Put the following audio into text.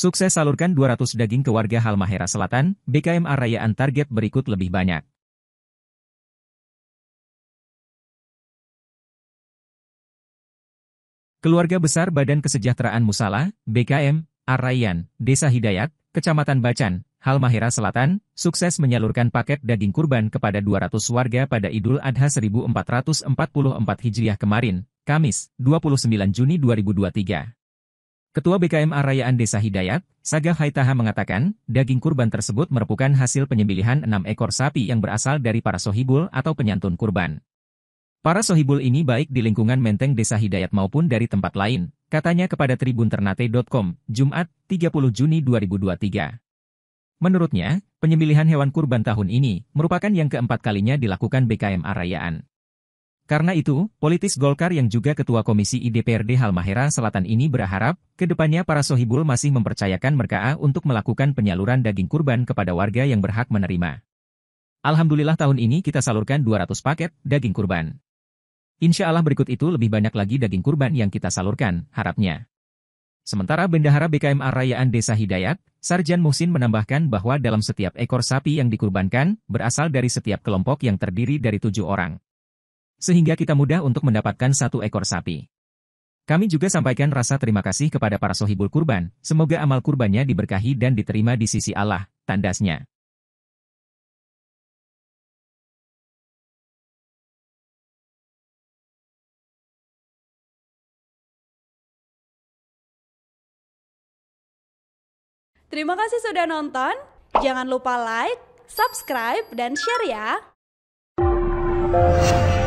Sukses salurkan 200 daging ke warga Halmahera Selatan, BKM Arayaan target berikut lebih banyak. Keluarga Besar Badan Kesejahteraan Musala, BKM, Arayan, Desa Hidayat, Kecamatan Bacan, Halmahera Selatan, sukses menyalurkan paket daging kurban kepada 200 warga pada Idul Adha 1444 Hijriah kemarin, Kamis, 29 Juni 2023. Ketua BKM Arayaan Desa Hidayat, Saga Haitaha mengatakan, daging kurban tersebut merupakan hasil penyembelihan enam ekor sapi yang berasal dari para sohibul atau penyantun kurban. Para sohibul ini baik di lingkungan Menteng Desa Hidayat maupun dari tempat lain, katanya kepada Tribun Ternate.com, Jumat, 30 Juni 2023. Menurutnya, penyembelihan hewan kurban tahun ini merupakan yang keempat kalinya dilakukan BKM Arayaan. Karena itu, politis Golkar yang juga Ketua Komisi IDPRD Halmahera Selatan ini berharap, kedepannya para sohibul masih mempercayakan mereka untuk melakukan penyaluran daging kurban kepada warga yang berhak menerima. Alhamdulillah tahun ini kita salurkan 200 paket daging kurban. Insya Allah berikut itu lebih banyak lagi daging kurban yang kita salurkan, harapnya. Sementara Bendahara BKM Arayaan Desa Hidayat, Sarjan Muhsin menambahkan bahwa dalam setiap ekor sapi yang dikurbankan, berasal dari setiap kelompok yang terdiri dari tujuh orang sehingga kita mudah untuk mendapatkan satu ekor sapi. Kami juga sampaikan rasa terima kasih kepada para sohibul kurban, semoga amal kurbannya diberkahi dan diterima di sisi Allah, tandasnya. Terima kasih sudah nonton, jangan lupa like, subscribe, dan share ya!